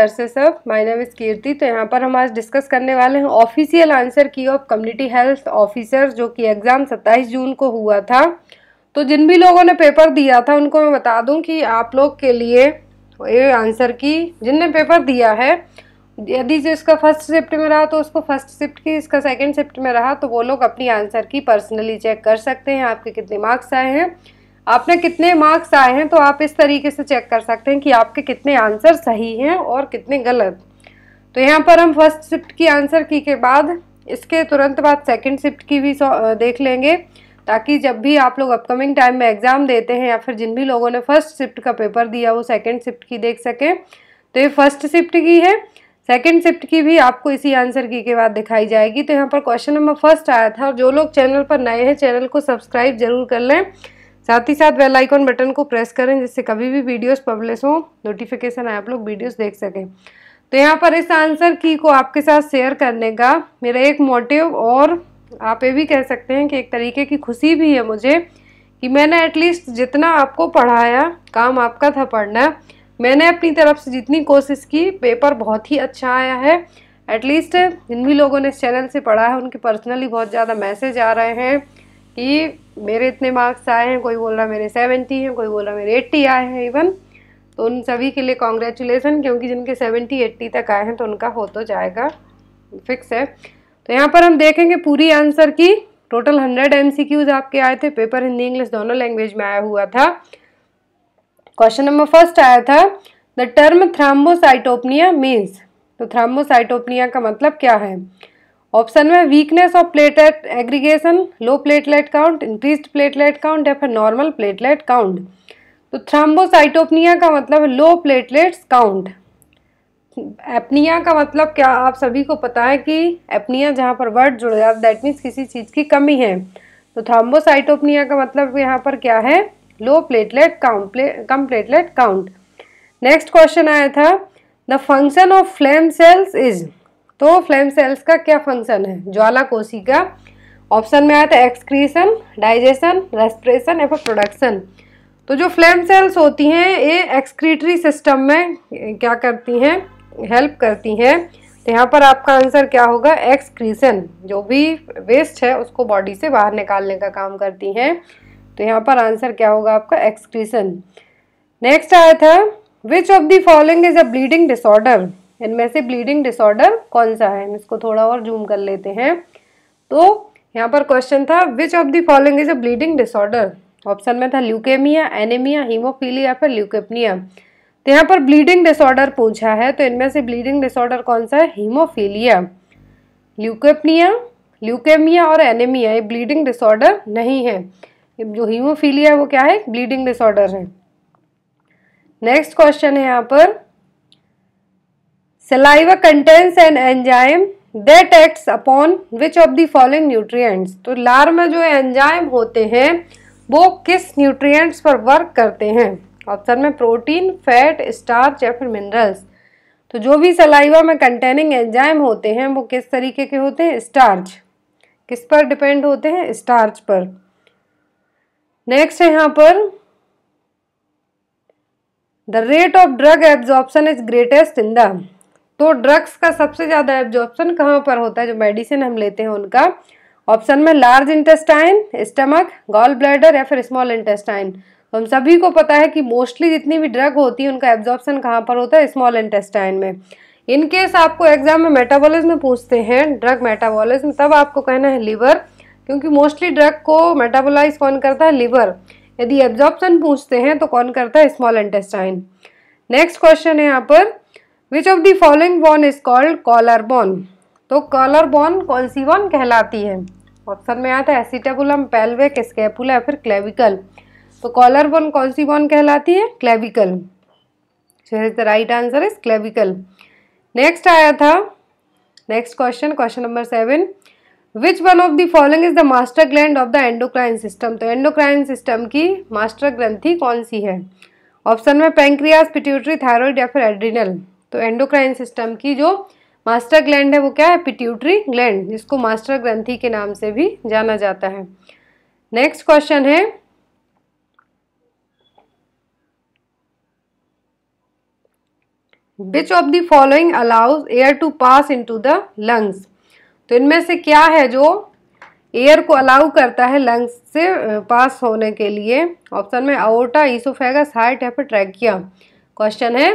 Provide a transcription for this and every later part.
Nurses of my name is Kirti तो यहाँ पर हम आज डिस्कस करने वाले हैं official answer key of community health officer जो कि एग्ज़ाम 27 जून को हुआ था तो जिन भी लोगों ने पेपर दिया था उनको मैं बता दूं कि आप लोग के लिए ये आंसर की जिनने पेपर दिया है यदि जो इसका फर्स्ट शिफ्ट में रहा तो उसको फर्स्ट शिफ्ट की इसका सेकेंड शिफ्ट में रहा तो वो लोग अपनी आंसर की पर्सनली चेक कर सकते हैं आपके कितने मार्क्स आए हैं आपने कितने मार्क्स आए हैं तो आप इस तरीके से चेक कर सकते हैं कि आपके कितने आंसर सही हैं और कितने गलत तो यहाँ पर हम फर्स्ट शिफ्ट की आंसर की के बाद इसके तुरंत बाद सेकंड शिफ्ट की भी देख लेंगे ताकि जब भी आप लोग अपकमिंग टाइम में एग्ज़ाम देते हैं या फिर जिन भी लोगों ने फर्स्ट शिफ्ट का पेपर दिया वो सेकेंड शिफ्ट की देख सकें तो ये फर्स्ट शिफ्ट की है सेकेंड शिफ्ट की भी आपको इसी आंसर की के बाद दिखाई जाएगी तो यहाँ पर क्वेश्चन नंबर फर्स्ट आया था और जो लोग चैनल पर नए हैं चैनल को सब्सक्राइब जरूर कर लें साथ ही साथ बेल आइकॉन बटन को प्रेस करें जिससे कभी भी वीडियोस पब्लिश हो नोटिफिकेशन आए आप लोग वीडियोस देख सकें तो यहाँ पर इस आंसर की को आपके साथ शेयर करने का मेरा एक मोटिव और आप ये भी कह सकते हैं कि एक तरीके की खुशी भी है मुझे कि मैंने एटलीस्ट जितना आपको पढ़ाया काम आपका था पढ़ना मैंने अपनी तरफ से जितनी कोशिश की पेपर बहुत ही अच्छा आया है एटलीस्ट जिन भी लोगों ने इस चैनल से पढ़ा है उनके पर्सनली बहुत ज़्यादा मैसेज आ रहे हैं कि मेरे इतने मार्क्स आए हैं कोई बोल रहा मेरे सेवेंटी हैं कोई बोल रहा मेरे एट्टी आए हैं इवन तो उन सभी के लिए कॉन्ग्रेचुलेसन क्योंकि जिनके सेवेंटी एट्टी तक आए हैं तो उनका हो तो जाएगा फिक्स है तो यहाँ पर हम देखेंगे पूरी आंसर की टोटल हंड्रेड एम आपके आए थे पेपर हिंदी इंग्लिश दोनों लैंग्वेज में आया हुआ था क्वेश्चन नंबर फर्स्ट आया था द टर्म थ्राम्बोसाइटोपनिया मीन्स तो थ्राम्बोसाइटोपनिया का मतलब क्या है ऑप्शन में weakness of platelet aggregation low platelet count increase platelet count या फिर नॉर्मल प्लेटलेट काउंट तो थ्राम्बोसाइटोपनिया का मतलब लो प्लेटलेट्स काउंट एपनिया का मतलब क्या आप सभी को पता है कि एपनिया जहाँ पर वर्ड जुड़ जाता दैट मीन्स किसी चीज़ की कमी है तो थ्राम्बोसाइटोपनिया का मतलब यहाँ पर क्या है लो प्लेटलेट काउंट कम प्लेटलेट काउंट नेक्स्ट क्वेश्चन आया था the function of flame cells is तो फ्लेम सेल्स का क्या फंक्शन है ज्वालाकोशी का ऑप्शन में आया था एक्सक्रीशन डाइजेशन रेस्परेशन या प्रोडक्शन तो जो फ्लेम सेल्स होती हैं ये एक्सक्रीटरी सिस्टम में क्या करती हैं हेल्प करती हैं तो यहाँ पर आपका आंसर क्या होगा एक्सक्रीशन जो भी वेस्ट है उसको बॉडी से बाहर निकालने का काम करती हैं तो यहाँ पर आंसर क्या होगा आपका एक्सक्रीशन नेक्स्ट आया था which of the following is a bleeding disorder इनमें से ब्लीडिंग डिसऑर्डर कौन सा है इसको थोड़ा और जूम कर लेते हैं तो यहाँ पर क्वेश्चन था which of the following is a bleeding disorder option में था ल्यूकेमिया एनेमिया हीमोफीलिया या फिर ल्यूकेपनिया तो यहाँ पर ब्लीडिंग डिसऑर्डर पूछा है तो इनमें से ब्लीडिंग डिसऑर्डर कौन सा है हीमोफीलिया ल्यूकेपनिया ल्यूकेमिया और एनेमिया ये ब्लीडिंग डिसऑर्डर नहीं है जो हीमोफीलिया है वो क्या है ब्लीडिंग डिसऑर्डर है नेक्स्ट क्वेश्चन है यहाँ पर saliva contains and enzyme that acts upon which of the following nutrients तो लार में जो एंजाइम होते हैं वो किस न्यूट्रिएंट्स पर वर्क करते हैं ऑप्शन में प्रोटीन फैट स्टार्च या फिर मिनरल्स तो जो भी सलाइवा में कंटेनिंग एंजाइम होते हैं वो किस तरीके के होते हैं स्टार्च किस पर डिपेंड होते हैं स्टार्च पर नेक्स्ट है यहाँ पर the rate of drug absorption is greatest in the तो ड्रग्स का सबसे ज़्यादा एब्जॉर्प्शन कहाँ पर होता है जो मेडिसिन हम लेते हैं उनका ऑप्शन में large intestine stomach gall bladder या फिर स्मॉल इंटेस्टाइन तो हम सभी को पता है कि मोस्टली जितनी भी ड्रग होती है उनका एब्जॉर्प्शन कहाँ पर होता है स्मॉल इंटेस्टाइन में इन केस आपको एग्जाम में मेटाबॉलिज्म पूछते हैं ड्रग मेटाबॉलिज्म तब आपको कहना है लीवर क्योंकि मोस्टली ड्रग को मेटाबोलाइज कौन करता है लीवर यदि एब्जॉर्प्शन पूछते हैं तो कौन करता है स्मॉल इंटेस्टाइन नेक्स्ट क्वेश्चन है यहाँ पर which of the following bone is called collar bone तो कॉलर बॉन कौन सी बॉन कहलाती है ऑप्शन में आया था एसिटेबुलम पेल्विक स्केपुला फिर क्लेविकल तो कॉलर बॉन कौन सी बॉन कहलाती है clavicle so the right answer is clavicle next आया था next question question number seven which one of the following is the master gland of the endocrine system तो endocrine system की master ग्रंथी कौन सी है ऑप्शन में पेंक्रियास पिट्यूटरी थायरॉइड या फिर एड्रिनल तो एंडोक्राइन सिस्टम की जो मास्टर ग्लैंड है वो क्या है पिट्यूटरी ग्लैंड जिसको मास्टर ग्रंथि के नाम से भी जाना जाता है नेक्स्ट क्वेश्चन है which of the following allows air to pass into the lungs तो इनमें से क्या है जो एयर को अलाउ करता है लंग्स से पास होने के लिए ऑप्शन में अओटा ईसोफेगस हार्ट या फिर ट्रैकिया क्वेश्चन है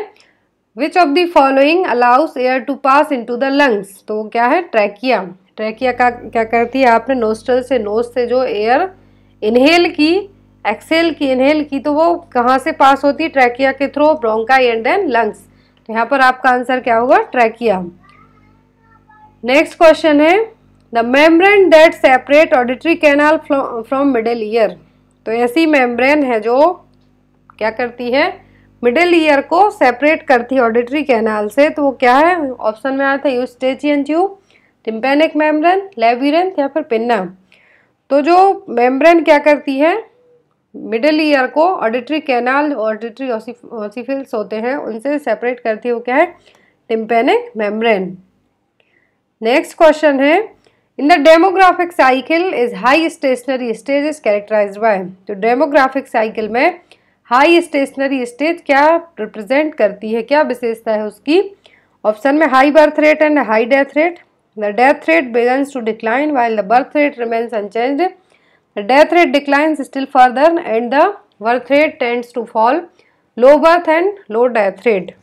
which of the following allows air to pass into the lungs तो क्या है ट्रैकिया ट्रैकिया का क्या करती है आपने नोस्टल से नोज से जो एयर इनहेल की एक्सेल की इनहेल की तो वो कहाँ से पास होती है ट्रैकिया के through bronchi and then lungs तो यहाँ पर आपका आंसर क्या होगा ट्रैकिया नेक्स्ट क्वेश्चन है the membrane that separate auditory canal from middle ear तो ऐसी मेम्ब्रेन है जो क्या करती है मिडिल ईयर को सेपरेट करती है ऑडिटरी कैनाल से तो वो क्या है ऑप्शन में आया था eustachian tube tympanic membrane labyrinth या फिर पिन्ना तो जो मेम्ब्रेन क्या करती है मिडिल ईयर को ऑडिटरी कैनाल ऑडिटरी ऑसिफिल्स होते हैं उनसे सेपरेट करती है वो क्या है टिम्पेनिक मेम्ब्रेन नेक्स्ट क्वेश्चन है in the demographic cycle is high stationary stage is characterised by तो डेमोग्राफिक साइकिल में हाई स्टेशनरी स्टेज क्या रिप्रेजेंट करती है क्या विशेषता है उसकी ऑप्शन में high birth rate and high death rate the death rate begins to decline while the birth rate remains unchanged the death rate declines still further and the birth rate tends to fall low birth and low death rate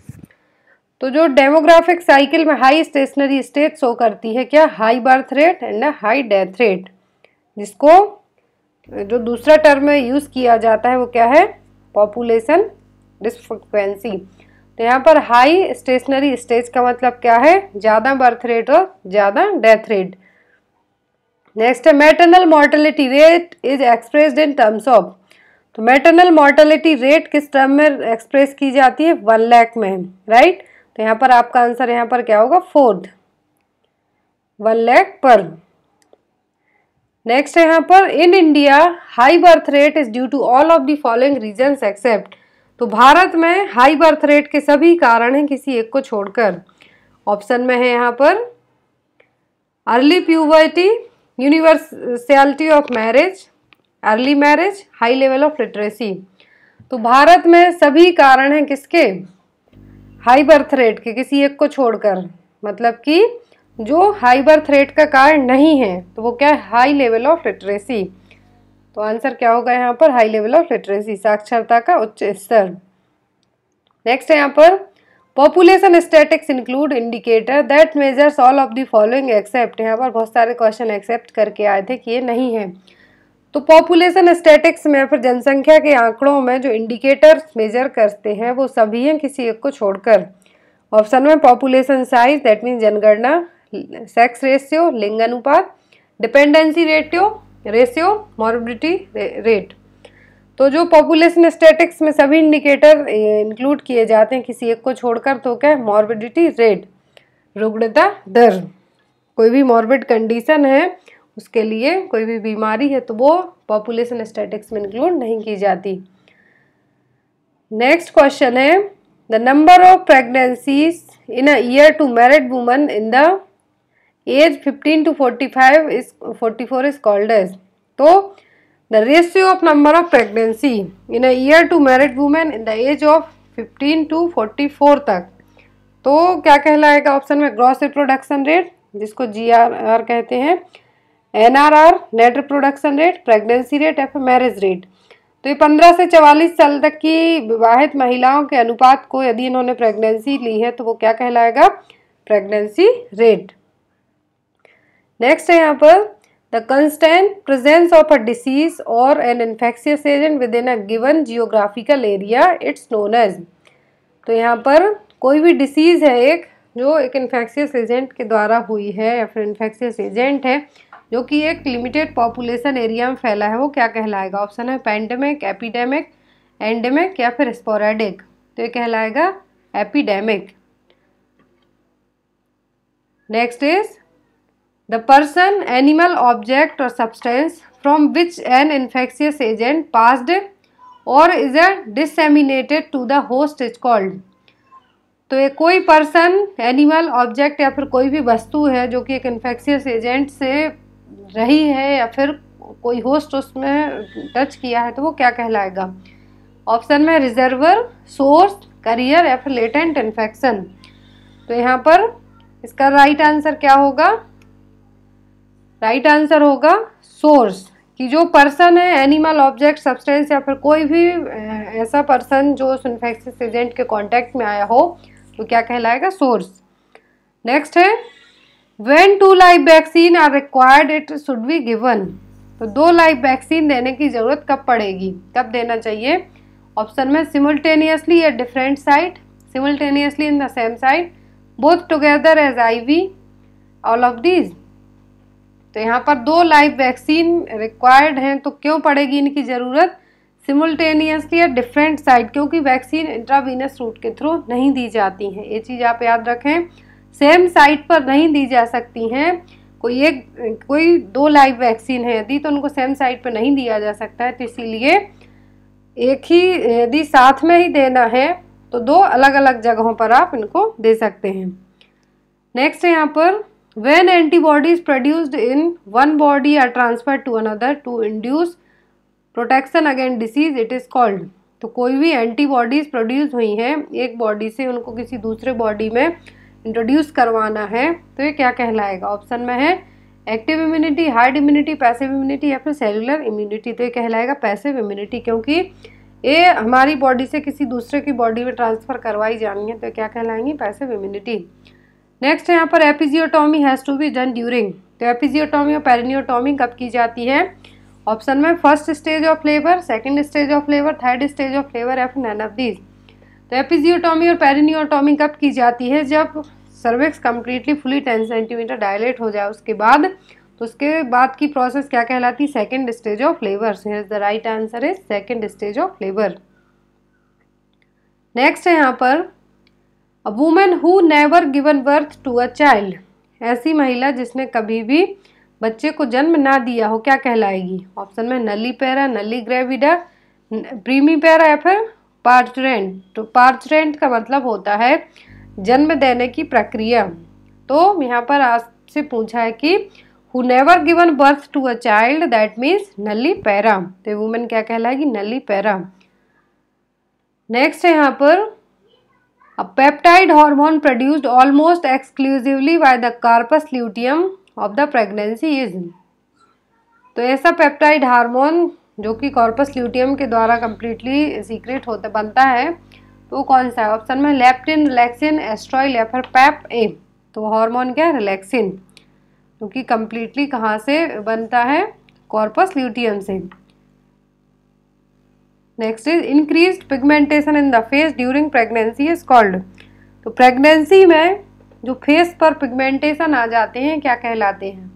तो जो demographic cycle में high stationary stage show करती है क्या high birth rate and high death rate जिसको जो दूसरा term में यूज़ किया जाता है वो क्या है पॉपुलेशन डिस्फ्रिक्वेंसी तो यहाँ पर हाई स्टेशनरी स्टेज का मतलब क्या है ज़्यादा बर्थ रेट और ज़्यादा डेथ रेट नेक्स्ट है maternal mortality rate is expressed in terms of तो मैटरनल मॉर्टेलिटी रेट किस टर्म में एक्सप्रेस की जाती है वन लैख में राइट तो यहाँ पर आपका आंसर यहाँ पर क्या होगा फोर्थ वन लैख पर नेक्स्ट है यहाँ पर in India high birth rate is due to all of the following reasons except तो भारत में हाई बर्थ रेट के सभी कारण हैं किसी एक को छोड़कर ऑप्शन में है यहाँ पर early puberty universality of marriage early marriage high level of literacy तो भारत में सभी कारण हैं किसके हाई बर्थ रेट के किसी एक को छोड़कर मतलब कि जो हाई बर्थ रेट का कारण नहीं है तो वो क्या है हाई लेवल ऑफ लिटरेसी तो आंसर क्या होगा यहाँ पर हाई लेवल ऑफ लिटरेसी साक्षरता का उच्च स्तर नेक्स्ट है यहाँ पर population statics include indicator that measures all of the following except यहाँ पर बहुत सारे क्वेश्चन एक्सेप्ट करके आए थे कि ये नहीं है तो पॉपुलेशन स्टेटिक्स में फिर जनसंख्या के आंकड़ों में जो इंडिकेटर्स मेजर करते हैं वो सभी हैं किसी एक को छोड़कर ऑप्शन में पॉपुलेशन साइज दैट मीन्स जनगणना सेक्स रेशियो लिंग अनुपात dependency ratio ratio morbidity rate तो जो पॉपुलेशन स्टेटिक्स में सभी इंडिकेटर इंक्लूड किए जाते हैं किसी एक को छोड़कर तो क्या मॉर्बिडिटी रेट रुग्णता दर कोई भी मॉर्बिड कंडीशन है उसके लिए कोई भी बीमारी है तो वो पॉपुलेशन स्टेटिक्स में इंक्लूड नहीं की जाती नेक्स्ट क्वेश्चन है the number of pregnancies in a year to married woman in the age 15 to 45 is 44 is called age तो the ratio of number of pregnancy in a year to married women in the age of 15 to 44 तक तो क्या कहलाएगा option में gross reproduction rate जिसको जी कहते हैं N R R net reproduction rate pregnancy rate F marriage rate तो ये पंद्रह से चवालीस साल तक की विवाहित महिलाओं के अनुपात को यदि इन्होंने प्रेगनेंसी ली है तो वो क्या कहलाएगा प्रेगनेंसी रेट नेक्स्ट है यहाँ पर the constant presence of a disease or an infectious agent within a given geographical area it's known as तो यहाँ पर कोई भी डिसीज़ है एक जो एक इन्फेक्शियस एजेंट के द्वारा हुई है या फिर इन्फेक्शियस एजेंट है जो कि एक लिमिटेड पॉपुलेशन एरिया में फैला है वो क्या कहलाएगा ऑप्शन है पैंडेमिक एपिडेमिक एंडेमिक या फिर स्पोरेडिक तो ये कहलाएगा epidemic next is the person animal object or substance from which an infectious agent passed or is a disseminated to the host is called तो ये कोई पर्सन एनिमल ऑब्जेक्ट या फिर कोई भी वस्तु है जो कि एक इन्फेक्शियस एजेंट से रही है या फिर कोई होस्ट उसमें टच किया है तो वो क्या कहलाएगा ऑप्शन में रिजर्वर सोर्स करियर या फिर लेटेंट इन्फेक्शन तो यहाँ पर इसका राइट right आंसर क्या होगा राइट right आंसर होगा सोर्स कि जो पर्सन है एनिमल ऑब्जेक्ट सब्सटेंस या फिर कोई भी ऐसा पर्सन जो उस इन्फेक्शियस एजेंट के कांटेक्ट में आया हो तो क्या कहलाएगा सोर्स नेक्स्ट है when two live vaccine are required it should be given तो दो लाइव वैक्सीन देने की ज़रूरत कब पड़ेगी कब देना चाहिए ऑप्शन में सिमल्टेनियसली या different site simultaneously in the same site both together as I V all of these तो यहाँ पर दो लाइव वैक्सीन रिक्वायर्ड हैं तो क्यों पड़ेगी इनकी ज़रूरत सिमुलटेनियसली या डिफरेंट साइड क्योंकि वैक्सीन इंट्रावीनस रूट के थ्रू नहीं दी जाती हैं ये चीज़ आप याद रखें सेम साइट पर नहीं दी जा सकती हैं कोई एक कोई दो लाइव वैक्सीन है यदि तो उनको सेम साइट पर नहीं दिया जा सकता है तो इसीलिए एक ही यदि साथ में ही देना है तो दो अलग अलग जगहों पर आप इनको दे सकते हैं नेक्स्ट है यहाँ पर when antibodies produced in one body are transferred to another to induce protection against disease it is called तो कोई भी एंटीबॉडीज़ प्रोड्यूस हुई हैं एक बॉडी से उनको किसी दूसरे बॉडी में इंट्रोड्यूस करवाना है तो ये क्या कहलाएगा ऑप्शन में है active immunity herd immunity passive immunity या फिर सेलुलर इम्यूनिटी तो ये कहलाएगा पैसिव इम्यूनिटी क्योंकि ये हमारी बॉडी से किसी दूसरे की बॉडी में ट्रांसफ़र करवाई जानी है तो क्या कहलाएंगी पैसिव इम्यूनिटी नेक्स्ट यहाँ पर episiotomy has to be done during तो एपिजियोटॉमी और पेरिनियोटॉमी कब की जाती है ऑप्शन में first stage of labour second stage of labour third stage of labour एफ नैन ऑफ दीज तो एपिजियोटॉमी और पेरिनियोटॉमी कब की जाती है जब cervix completely fully ten centimetre dilate हो जाए उसके बाद तो उसके बाद की प्रोसेस क्या कहलाती है second stage of labour the right answer is second stage of labour next है यहाँ पर a women who never given birth to a child ऐसी महिला जिसने कभी भी बच्चे को जन्म ना दिया हो क्या कहलाएगी ऑप्शन में नली पैरा नली ग्रेविडा प्रीमी पैरा या फिर पार्चरेंट तो पार्चरेंट का मतलब होता है जन्म देने की प्रक्रिया तो यहाँ पर आपसे पूछा है कि who never given birth to a child that means nullipara तो वुमेन क्या कहलाएगी नली पैरा नेक्स्ट है यहाँ पर अब peptide hormone produced almost exclusively by the corpus luteum of the pregnancy is तो ऐसा पेप्टाइड हार्मोन जो कि कॉर्पस ल्यूटियम के द्वारा कम्प्लीटली सीक्रेट होता बनता है तो कौन सा है ऑप्शन में लेप्टिन रिलैक्सिन एस्ट्रॉइल या फिर पैप ए तो हार्मोन क्या है रिलैक्सिन क्योंकि कम्प्लीटली कहाँ से बनता है कॉर्पस ल्यूटियम से next is increase pigmentation in the face during pregnancy is called तो प्रेगनेंसी में जो फेस पर पिगमेंटेशन आ जाते हैं क्या कहलाते हैं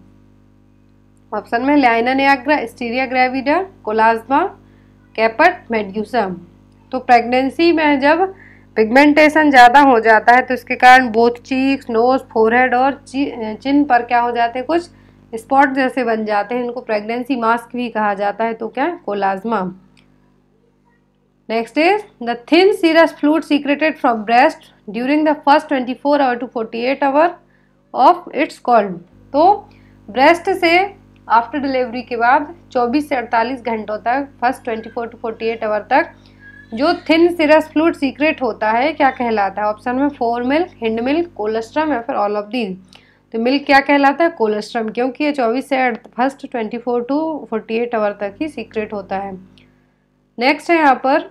ऑप्शन में लाइनन न्याग्रा स्टीरिया ग्रेविडा कोलाज्मा कैपट मेड्यूसम तो प्रेगनेंसी में जब पिगमेंटेशन ज़्यादा हो जाता है तो इसके कारण बोथ चीक्स नोज फोरहेड और चिन पर क्या हो जाते हैं कुछ स्पॉट जैसे बन जाते हैं इनको प्रेगनेंसी मास्क भी कहा जाता है तो क्या chloasma the thin serous fluid secreted from breast during the first twenty four 24 to forty eight hour of it's called तो ब्रेस्ट से आफ्टर डिलीवरी के बाद 24 से 48 घंटों तक first 24 to forty eight hour तक जो थिन सीरस फ्लूड सीक्रेट होता है क्या कहलाता है ऑप्शन में fore milk hind milk colostrum या फिर ऑल ऑफ दीज तो मिल्क क्या कहलाता है कोलेस्ट्रम क्योंकि ये 24 से first 24 to forty eight hour तक ही सीक्रेट होता है नेक्स्ट है यहाँ पर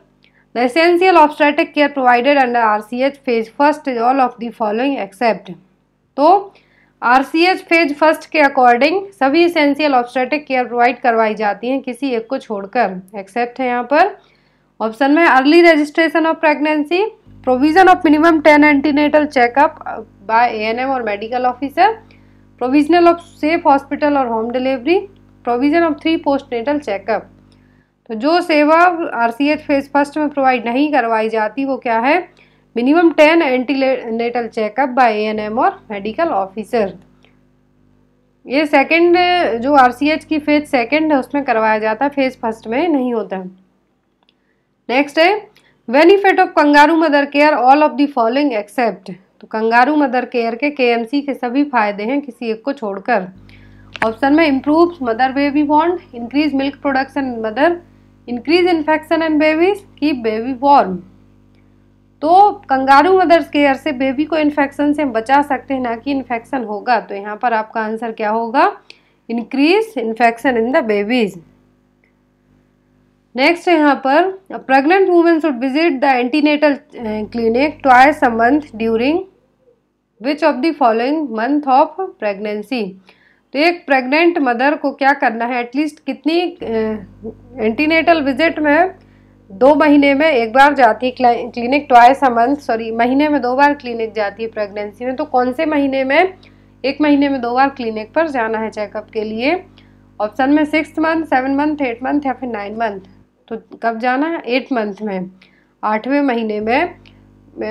The essential obstetric care provided under RCH phase first is all of the following except तो RCH phase first के अकॉर्डिंग सभी essential obstetric care प्रोवाइड करवाई जाती हैं किसी एक को छोड़कर एक्सेप्ट है यहाँ पर ऑप्शन में early registration of pregnancy provision of minimum ten antenatal checkup by ANM और medical officer provisional of safe hospital और home delivery provision of three postnatal checkup तो जो सेवा R C H phase first में provide नहीं करवाई जाती वो क्या है minimum ten antenatal checkup by ANM और मेडिकल ऑफिसर ये सेकंड जो आरसीएच की फेज सेकंड है उसमें करवाया जाता है फेज फर्स्ट में नहीं होता नेक्स्ट है benefit of kangaroo mother care all of the following except तो कंगारू मदर केयर के केएमसी के सभी फायदे हैं किसी एक को छोड़कर ऑप्शन में improve mother baby bond increase milk production mother increase infection in babies keep baby warm तो कंगारू मदर्स केयर से बेबी को इन्फेक्शन से बचा सकते हैं ना कि इन्फेक्शन होगा तो यहाँ पर आपका आंसर क्या होगा increase infection in the babies next यहाँ पर pregnant women should visit the antenatal clinic twice a month during which of the following month of pregnancy तो एक प्रेग्नेंट मदर को क्या करना है एटलीस्ट कितनी एंटीनेटल विजिट में दो महीने में एक बार जाती है clinic twice a month sorry महीने में दो बार क्लिनिक जाती है प्रेगनेंसी में तो कौन से महीने में एक महीने में दो बार क्लिनिक पर जाना है चेकअप के लिए ऑप्शन में six month seven month eight month या फिर नाइन मंथ तो कब जाना है एट मंथ में आठवें महीने में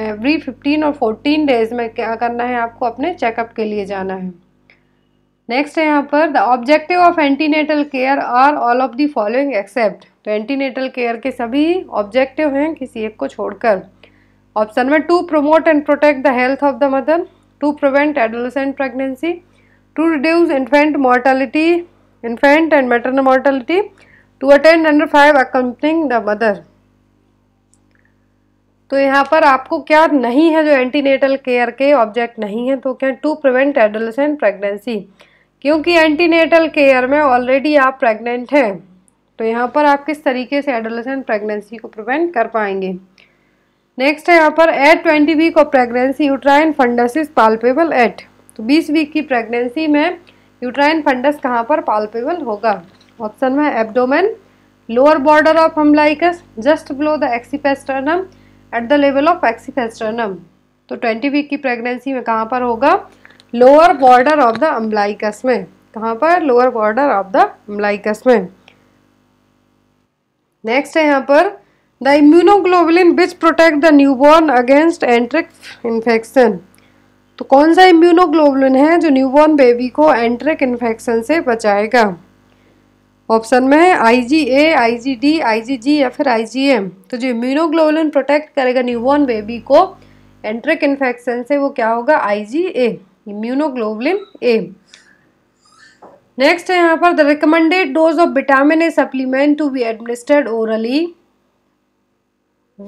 एवरी फिफ्टीन और फोर्टीन डेज में क्या करना है आपको अपने चेकअप के लिए जाना है नेक्स्ट है यहाँ पर the objective of antenatal care are all of the following except तो एंटीनेटल केयर के सभी ऑब्जेक्टिव हैं किसी एक को छोड़कर ऑप्शन में to promote and protect the health of the mother to prevent adolescent pregnancy to reduce infant mortality infant and maternal mortality to attend under five accompanying the mother तो यहाँ पर आपको क्या नहीं है जो एंटीनेटल केयर के ऑब्जेक्ट नहीं है तो क्या टू प्रिवेंट एडोलसेंट प्रेगनेंसी क्योंकि एंटीनेटल केयर में ऑलरेडी आप प्रेग्नेंट हैं तो यहाँ पर आप किस तरीके से एडोलेसेंट प्रेगनेंसी को प्रिवेंट कर पाएंगे नेक्स्ट है यहाँ पर at twenty week of pregnancy uterine fundus is palpable at तो बीस वीक की प्रेगनेंसी में यूट्राइन फंडस कहाँ पर पाल्पेबल होगा ऑप्शन में abdomen lower border of umbilicus just below the xiphisternum at the level of xiphisternum तो ट्वेंटी वीक की प्रेगनेंसी में कहाँ पर होगा lower border of the umbilicus में कहाँ पर lower border of the umbilicus में नेक्स्ट है यहाँ पर the immunoglobulin which protect the newborn against enteric infection तो कौन सा इम्यूनोग्लोबुलिन है जो न्यूबॉर्न बेबी को एंट्रिक इन्फेक्शन से बचाएगा ऑप्शन में है आई जी ए आई जी डी आई जी जी या फिर आई जी एम तो जो इम्यूनोग्लोबुलिन प्रोटेक्ट करेगा न्यूबॉर्न बेबी को एंट्रिक इन्फेक्शन से वो क्या होगा आई जी ए इम्यूनोग्लोबुलिन ए नेक्स्ट है यहाँ पर the recommended dose of vitamin A supplement to be administered orally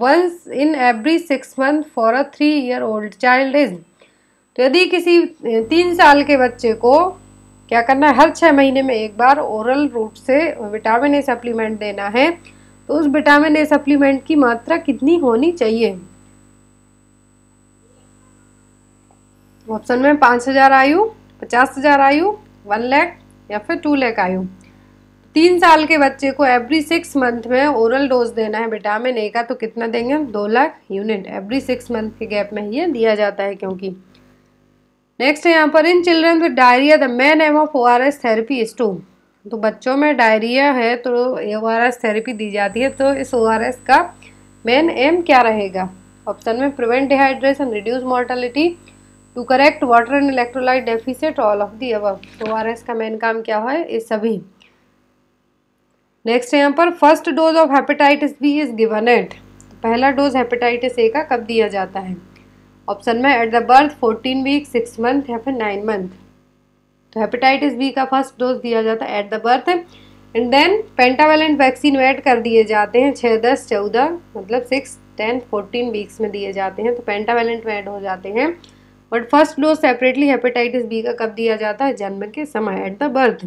once in every six month for a three year old child is तो यदि किसी तीन साल के बच्चे को क्या करना है हर छः महीने में एक बार ओरल रूट से विटामिन ए सप्लीमेंट देना है तो उस विटामिन ए सप्लीमेंट की मात्रा कितनी होनी चाहिए ऑप्शन में पाँच हज़ार आयु पचास हज़ार आयु वन लैख या फिर टू लैख आयु तीन साल के बच्चे को एवरी सिक्स मंथ में ओरल डोज देना है विटामिन ए का तो कितना देंगे दो lakh unit every six month के गैप में ये दिया जाता है क्योंकि नेक्स्ट है यहाँ पर in children with diarrhoea the main aim of O R S therapy is to तो बच्चों में डायरिया है तो ओ आर एस थेरेपी दी जाती है तो इस ओ आर एस का मेन एम क्या रहेगा ऑप्शन में prevent dehydration reduce mortality to correct water and electrolyte deficit all of the अब ओ आर एस का मेन काम क्या है ये सभी नेक्स्ट यहाँ पर first dose of hepatitis B is given at पहला डोज हेपेटाइटिस ए का कब दिया जाता है ऑप्शन में at the birth fourteen week six month या फिर नाइन मंथ तो हेपेटाइटिस बी का फर्स्ट डोज दिया जाता है at the birth and then pentavalent vaccine add कर दिए जाते हैं छः दस चौदह मतलब सिक्स टेन फोर्टीन वीक्स में दिए जाते हैं तो पेंटावेलेंट में ऐड हो जाते हैं but first dose separately hepatitis B का कब दिया जाता है जन्म के समय at the birth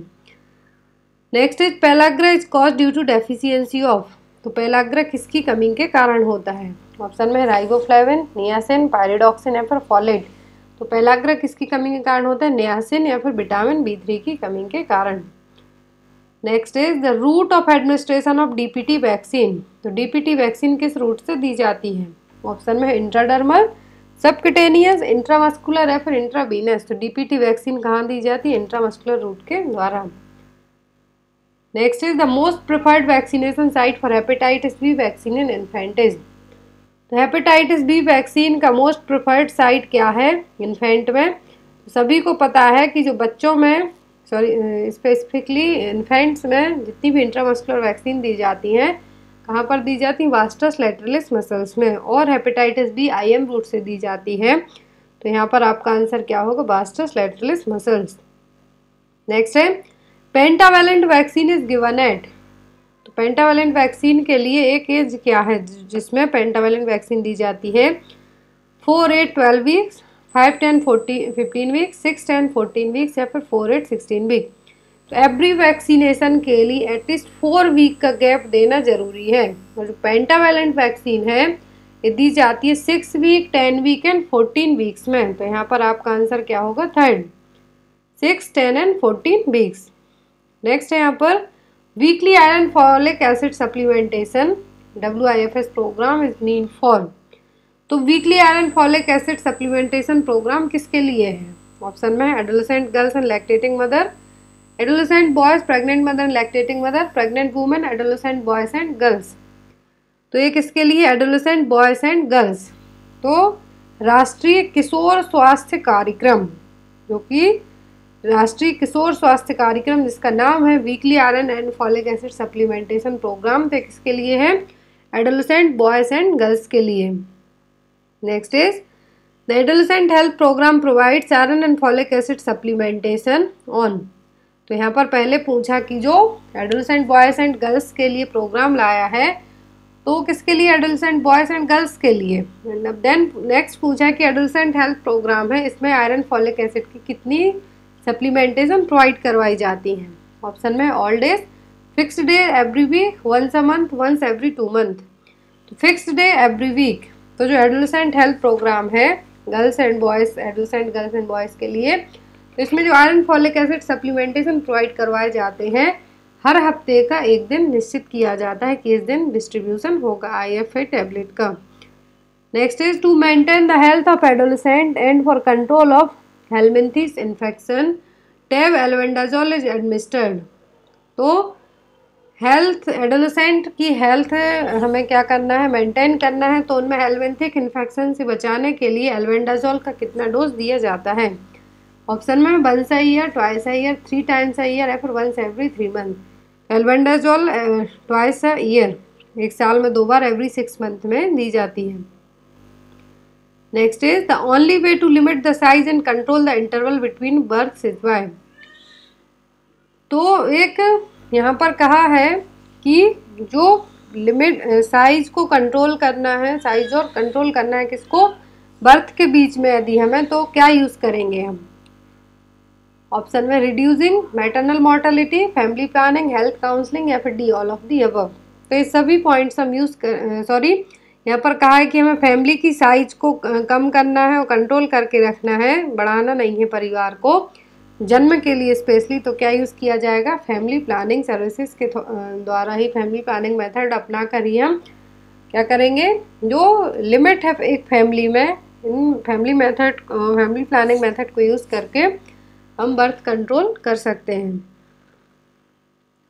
next is pellagra is cause due to deficiency of तो पेलाग्रा किसकी कमी के कारण होता है ऑप्शन में राइबोफ्लेविन नियासिन पायरिडॉक्सिन या फिर फॉलेट तो पेलाग्रा किसकी कमी के कारण होता है नियासिन या फिर विटामिन बी थ्री की कमी के कारण next is the route of administration of DPT vaccine तो डीपीटी वैक्सीन किस रूट से दी जाती है ऑप्शन में इंट्राडर्मल सबकटेनियस इंट्रामस्कुलर या फिर इंट्रावीनस तो डीपीटी वैक्सीन कहाँ दी जाती है इंट्रामस्कुलर रूट के द्वारा next is the most preferred vaccination site for hepatitis B vaccine in infants तो हेपेटाइटिस बी वैक्सीन का मोस्ट प्रिफर्ड साइट क्या है इन्फेंट में सभी को पता है कि जो बच्चों में सॉरी स्पेसिफिकली इन्फेंट्स में जितनी भी इंट्रामस्कुलर वैक्सीन दी जाती हैं कहाँ पर दी जाती है वास्टस लेटरलिस मसल्स में और hepatitis B I M route से दी जाती है तो यहाँ पर आपका आंसर क्या होगा वास्टस लेटरलिस मसल्स नेक्स्ट है pentavalent vaccine is given at तो पेंटावेलेंट वैक्सीन के लिए एक एज क्या है जिसमें पेंटावेलेंट वैक्सीन दी जाती है four eight twelve weeks five ten fourteen fifteen weeks six ten fourteen weeks या फिर फोर एट सिक्सटीन वीक तो एवरी वैक्सीनेशन के लिए एटलीस्ट फोर वीक का गैप देना जरूरी है और जो पेंटावेलेंट वैक्सीन है ये दी जाती है six week ten week and fourteen weeks में तो यहाँ पर आपका आंसर क्या होगा third six ten and fourteen weeks next है यहाँ पर weekly iron folic acid supplementation W I F S program is need for तो weekly iron folic acid supplementation program किसके लिए है ऑप्शन में adolescent girls and lactating mother adolescent boys pregnant mother lactating mother pregnant women adolescent boys and girls तो ये किसके लिए adolescent boys and girls तो राष्ट्रीय किशोर स्वास्थ्य कार्यक्रम जो कि राष्ट्रीय किशोर स्वास्थ्य कार्यक्रम जिसका नाम है weekly iron and folic acid supplementation program तो किसके लिए है एडोलसेंट बॉयज एंड गर्ल्स के लिए next is the adolescent health program provides iron and folic acid supplementation on तो यहाँ पर पहले पूछा कि जो एडोलसेंट बॉयज़ एंड गर्ल्स के लिए प्रोग्राम लाया है तो किसके लिए एडोलसेंट बॉयज़ एंड गर्ल्स के लिए मतलब देन नेक्स्ट पूछा कि एडोलसेंट हेल्थ प्रोग्राम है इसमें आयरन फॉलिक एसिड की कितनी सप्लीमेंटेशन प्रोवाइड करवाई जाती हैं ऑप्शन में all days fix day every week once a month once every two month तो फिक्स डे एवरी वीक तो जो एडोलसेंट हेल्थ प्रोग्राम है girls and boys adolescent girls and boys के लिए तो इसमें जो iron folic acid supplementation provide करवाए जाते हैं हर हफ्ते का एक दिन निश्चित किया जाता है कि इस दिन डिस्ट्रीब्यूशन होगा आई एफ ए टेबलेट का next is to maintain the health of adolescent and for control of helminthic infection tab albendazole is administered तो हेल्थ एडोलसेंट की हेल्थ हमें क्या करना है मेंटेन करना है तो उनमें हेलमेंथिक इन्फेक्शन से बचाने के लिए एलवेंडाजोल का कितना डोज दिया जाता है ऑप्शन में once a year twice a year three times a year या फिर once every three month albendazole twice a year एक साल में दो बार एवरी सिक्स मंथ में दी जाती है next is the only way to limit the size and control the interval between birth is by तो एक यहाँ पर कहा है कि जो लिमिट साइज को कंट्रोल करना है साइज और कंट्रोल करना है किसको बर्थ के बीच में यदि हमें तो क्या यूज़ करेंगे हम ऑप्शन में reducing maternal mortality family planning health counselling या फिर D all of the above तो ये सभी पॉइंट्स हम यूज़ कर सॉरी यहाँ पर कहा है कि हमें फैमिली की साइज को कम करना है और कंट्रोल करके रखना है बढ़ाना नहीं है परिवार को जन्म के लिए स्पेशली तो क्या यूज़ किया जाएगा फैमिली प्लानिंग सर्विसेज के द्वारा ही फैमिली प्लानिंग मेथड अपना कर ही हम क्या करेंगे जो लिमिट है एक फैमिली में in family method family planning method को यूज़ करके हम बर्थ कंट्रोल कर सकते हैं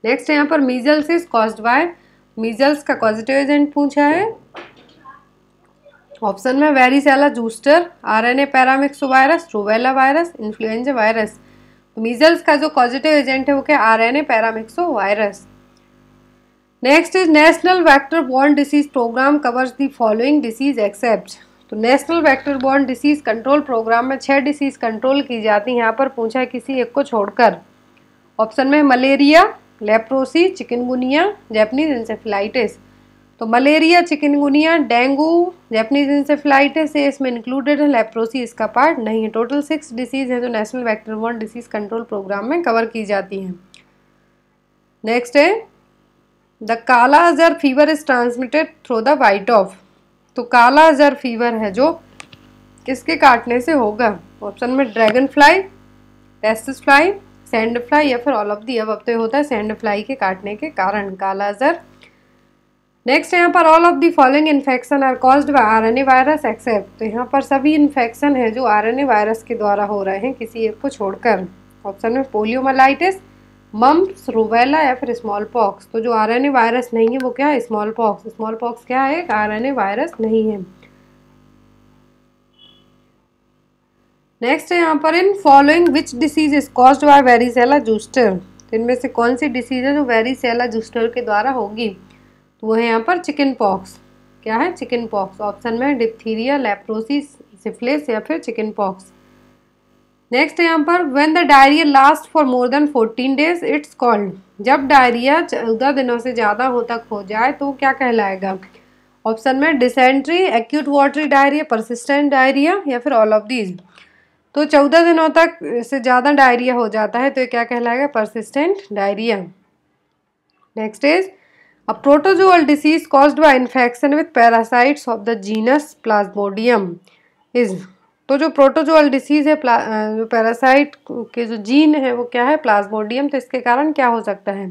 नेक्स्ट यहाँ पर measles is caused by measles का पॉजिटिव एजेंट पूछा है ऑप्शन में varicella zoster RNA paramyxo virus ट्रोवेला वायरस इन्फ्लुएंजा वायरस मीजल्स का जो पॉजिटिव एजेंट है वो क्या R N A paramyxo virus next is national vector borne disease program covers the following disease except तो national vector borne disease control programme में छः disease control की जाती हैं यहाँ पर पूछा है किसी एक को छोड़कर ऑप्शन में malaria leprosy chikungunya Japanese encephalitis तो malaria chikungunya dengue Japanese encephalitis ये इसमें इंक्लूडेड है लेप्रोसी इसका पार्ट नहीं है टोटल सिक्स डिसीज़ है जो national vector borne disease control programme में कवर की जाती हैं नेक्स्ट है the kala azar fever is transmitted through the bite of तो काला जर फीवर है जो किसके काटने से होगा ऑप्शन में dragon fly tsetse fly sand fly या फिर ऑल ऑफ दी अब अब तो होता है सैंड फ्लाई के काटने के कारण काला जर नेक्स्ट यहाँ पर all of the following infection are caused by RNA virus except तो यहाँ पर सभी इन्फेक्शन है जो आरएनए वायरस के द्वारा हो रहे हैं किसी एक को छोड़कर ऑप्शन में पोलियोमलाइटिस मम्स रूबेला या फिर स्मॉल पॉक्स तो जो आर वायरस नहीं है वो क्या है स्मॉल पॉक्स स्मॉल पॉक्स क्या है आर वायरस नहीं है नेक्स्ट है यहाँ पर in following which disease is cause by varicella zoster तो इनमें से कौन सी डिसीज है जो वेरीसेला जूस्टर के द्वारा होगी तो वो है यहाँ पर चिकन पॉक्स क्या है चिकन पॉक्स ऑप्शन में डिप्थीरिया लेप्रोसिस सिफ्लिस या फिर चिकन पॉक्स नेक्स्ट है यहाँ पर when the diarrhoea last for more than fourteen days it's called जब डायरिया चौदह दिनों से ज़्यादा हो तक हो जाए तो क्या कहलाएगा ऑप्शन में dysentery acute watery diarrhoea persistent diarrhoea या फिर ऑल ऑफ दीज तो चौदह दिनों तक से ज़्यादा डायरिया हो जाता है तो ये क्या कहलाएगा persistent diarrhoea next is a protozoal disease caused by infection with parasites of the genus plasmodium is तो जो प्रोटोजोअल डिसीज़ है जो पैरासाइट के जो जीन है वो क्या है प्लाज्मोडियम तो इसके कारण क्या हो सकता है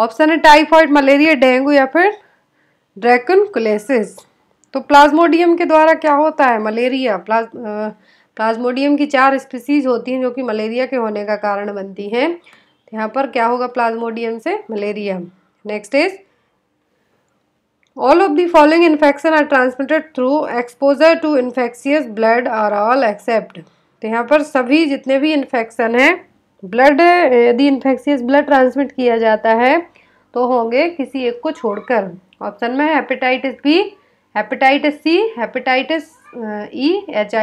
ऑप्शन है टाइफॉइड मलेरिया डेंगू या फिर ड्रैकनकुलेसिस तो प्लाज्मोडियम के द्वारा क्या होता है मलेरिया प्लाज प्लाज्मोडियम की चार स्पीसीज होती हैं जो कि मलेरिया के होने का कारण बनती हैं यहाँ पर क्या होगा प्लाज्मोडियम से malaria next is All of the following infection are transmitted through exposure to infectious blood are all except. तो यहाँ पर सभी जितने भी इन्फेक्शन हैं ब्लड यदि इन्फेक्शियस ब्लड ट्रांसमिट किया जाता है तो होंगे किसी एक को छोड़कर ऑप्शन में hepatitis B hepatitis C hepatitis E H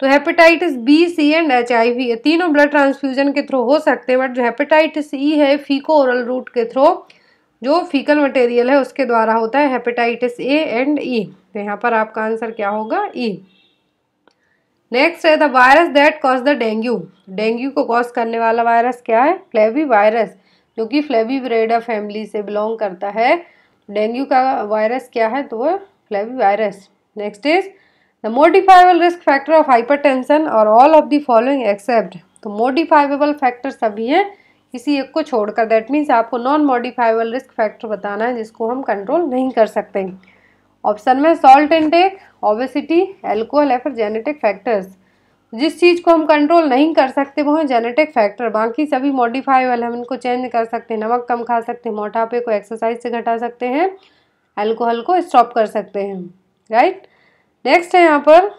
तो hepatitis B C and H I V ये तीनों ब्लड ट्रांसफ्यूजन के थ्रू हो सकते हैं बट जो हेपेटाइटिस ई e है फीको ओरल रूट के थ्रू जो फीकल मटेरियल है उसके द्वारा होता है हेपेटाइटिस ए एंड ई तो यहाँ पर आपका आंसर क्या होगा ई e। नेक्स्ट है the virus that cause the dengue dengue को कॉज करने वाला वायरस क्या है फ्लेवी वायरस जो कि फ्लेवी ब्रेडा फैमिली से बिलोंग करता है डेंगू का वायरस क्या है तो वह flavi virus next is the modifiable risk factor of hypertension are all of the following except तो मोडिफाइबल फैक्टर सभी हैं किसी एक को छोड़कर दैट मीन्स आपको नॉन मॉडिफाइबल रिस्क फैक्टर बताना है जिसको हम कंट्रोल नहीं कर सकते ऑप्शन में सॉल्ट इनटेक ओबेसिटी एल्कोहल या फिर जेनेटिक फैक्टर्स जिस चीज़ को हम कंट्रोल नहीं कर सकते वो हैं जेनेटिक फैक्टर बाकी सभी मॉडिफाइबल हम इनको चेंज कर सकते हैं नमक कम खा सकते हैं मोटापे को एक्सरसाइज से घटा सकते हैं एल्कोहल को स्टॉप कर सकते हैं राइट नेक्स्ट है यहाँ पर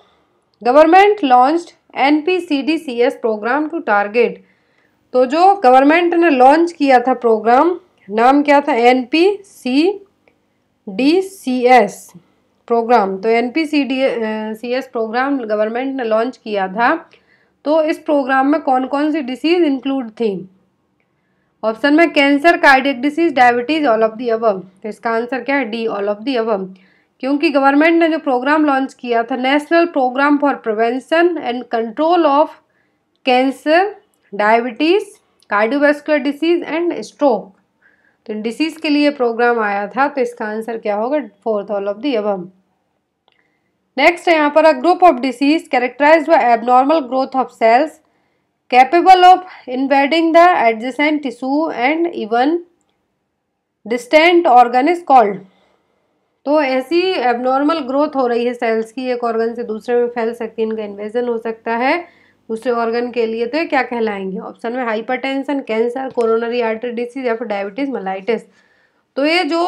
government launched N P C D C S programme to target तो जो गवर्नमेंट ने लॉन्च किया था प्रोग्राम नाम क्या था N P C D C S programme तो N P C D C S programme government ने लॉन्च किया था तो इस प्रोग्राम में कौन कौन सी डिसीज इंक्लूड थी ऑप्शन में cancer cardiac disease diabetes all of the above तो इसका आंसर क्या है D all of the above क्योंकि गवर्नमेंट ने जो प्रोग्राम लॉन्च किया था national programme for prevention and control of cancer diabetes cardiovascular disease and stroke तो डिसीज़ के लिए प्रोग्राम आया था तो इसका आंसर क्या होगा fourth all of the above next है यहाँ पर a group of disease characterize by abnormal growth of cells capable of invading the adjacent tissue and even distant organ is called तो ऐसी एबनॉर्मल ग्रोथ हो रही है सेल्स की एक ऑर्गन से दूसरे में फैल सकती है इनका इन्वेजन हो सकता है दूसरे ऑर्गन के लिए तो ये क्या कहलाएंगे ऑप्शन में hypertension cancer coronary artery disease या फिर डायबिटीज़ मलाइटिस तो ये जो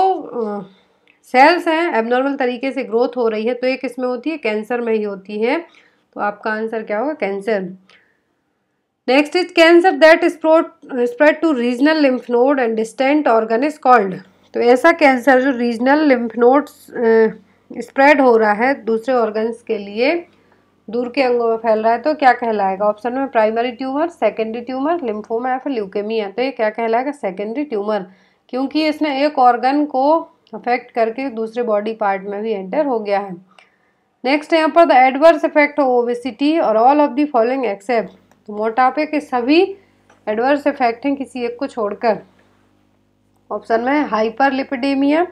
सेल्स हैं एबनॉर्मल तरीके से ग्रोथ हो रही है तो ये किस में होती है कैंसर में ही होती है तो आपका आंसर क्या होगा cancer next is cancer that spread spread to regional lymph node and distant organ is called तो ऐसा कैंसर जो रीजनल लिम्फ नोड्स स्प्रेड हो रहा है दूसरे ऑर्गन्स के लिए दूर के अंगों में फैल रहा है तो क्या कहलाएगा ऑप्शन में primary tumour secondary tumour lymphoma या फिर ल्यूकेमिया तो ये क्या कहलाएगा सेकेंडरी ट्यूमर क्योंकि इसने एक ऑर्गन को अफेक्ट करके दूसरे बॉडी पार्ट में भी एंटर हो गया है नेक्स्ट यहाँ पर the adverse effect of obesity are all of the following except तो मोटापे के सभी एडवर्स इफेक्ट हैं किसी एक को छोड़कर ऑप्शन में hyper lipidaemia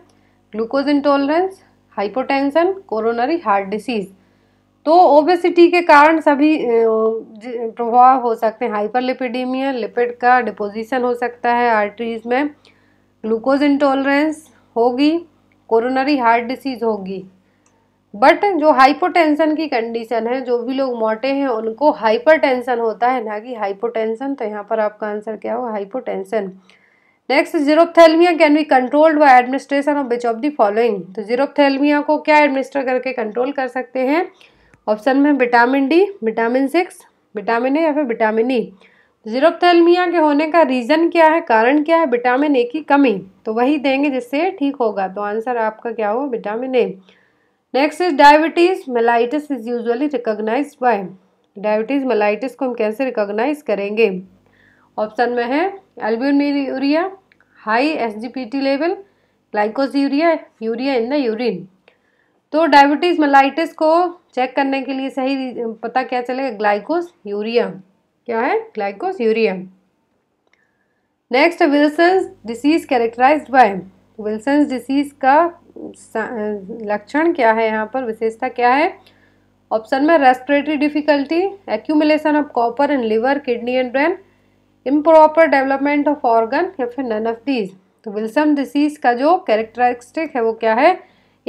glucose intolerance hypotension coronary heart disease तो ओबेसिटी के कारण सभी प्रभाव हो सकते हैं हाइपरलिपिडीमिया लिपिड का डिपोजिशन हो सकता है आर्टरीज में ग्लूकोज इंटॉलरेंस होगी कोरोनरी हार्ट डिसीज होगी बट जो हाइपोटेंशन की कंडीशन है जो भी लोग मोटे हैं उनको हाइपरटेंशन होता है ना कि हाइपोटेंशन तो यहाँ पर आपका आंसर क्या होगा hypotension next xerophthalmia can be controlled by administration of which of the following तो जीरोपथेलमिया को क्या एडमिनिस्टर करके कंट्रोल कर सकते हैं ऑप्शन में vitamin D vitamin six vitamin A या फिर विटामिन ई जीरोपथेलमिया के होने का रीज़न क्या है कारण क्या है विटामिन ए की कमी तो वही देंगे जिससे ठीक होगा तो आंसर आपका क्या हो vitamin A next is diabetes mellitus is usually recognize by diabetes mellitus को हम कैसे रिकोगनाइज करेंगे ऑप्शन में है albuminuria high T level glycosuria urea in the urine तो डायबिटीज़ मेलाइटिस को चेक करने के लिए सही पता क्या चलेगा ग्लाइकोस यूरिया क्या है glycosuria next Wilson's disease characterized by Wilson's disease का लक्षण क्या है यहाँ पर विशेषता क्या है ऑप्शन में respiratory difficulty accumulation of copper in liver kidney and brain improper development of organ या फिर नन ऑफ दीज तो विल्सन डिसीज का जो कैरेक्टरिस्टिक है वो क्या है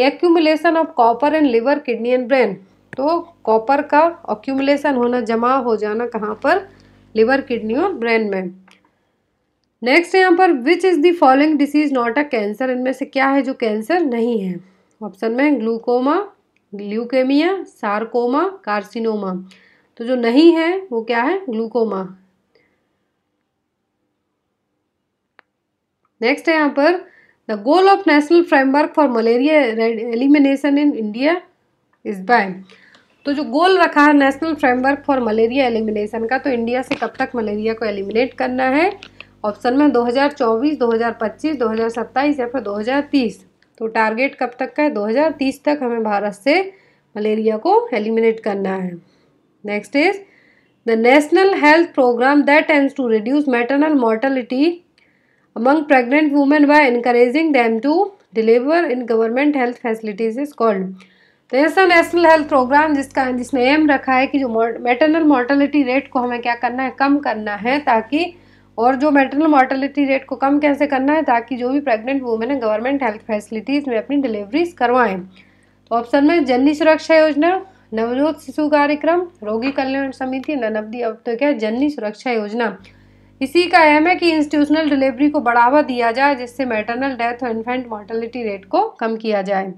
accumulation of copper in liver kidney and brain तो कॉपर का ऑक्यूमुलेशन होना जमा हो जाना कहाँ पर लिवर किडनी और ब्रेन में नेक्स्ट यहाँ पर which is the following disease not a cancer इनमें से क्या है जो कैंसर नहीं है ऑप्शन में ग्लूकोमा ग्लूकेमिया सार्कोमा कार्सिनोमा तो जो नहीं है वो क्या है ग्लूकोमा नेक्स्ट है यहाँ पर the goal of national framework for malaria elimination in India is by तो जो गोल रखा है national framework for malaria elimination का तो इंडिया से कब तक मलेरिया को एलिमिनेट करना है ऑप्शन में 2024, 2025, 2027 या फिर 2030 तो टारगेट कब तक का है 2030 तक हमें भारत से मलेरिया को एलिमिनेट करना है next is the national health programme that and to reduce maternal mortality among pregnant women by encouraging them to deliver in government health facilities is called तो ऐसा नेशनल हेल्थ प्रोग्राम जिसका जिसने M रखा है कि जो मेटरनल मॉर्टलिटी रेट को हमें क्या करना है कम करना है ताकि और जो मेटरनल मॉर्टलिटी रेट को कम कैसे करना है ताकि जो भी प्रेग्नेंट वुमेन है गवर्नमेंट हेल्थ फैसिलिटीज़ में अपनी डिलीवरीज करवाएं तो ऑप्शन में जननी सुरक्षा योजना नवजोत शिशु कार्यक्रम रोगी कल्याण समिति ननबदी अब तो क्या जननी सुरक्षा योजना इसी का अहम है कि इंस्टीट्यूशनल डिलीवरी को बढ़ावा दिया जाए जिससे मेटरनल डेथ और इन्फेंट मॉर्टलिटी रेट को कम किया जाए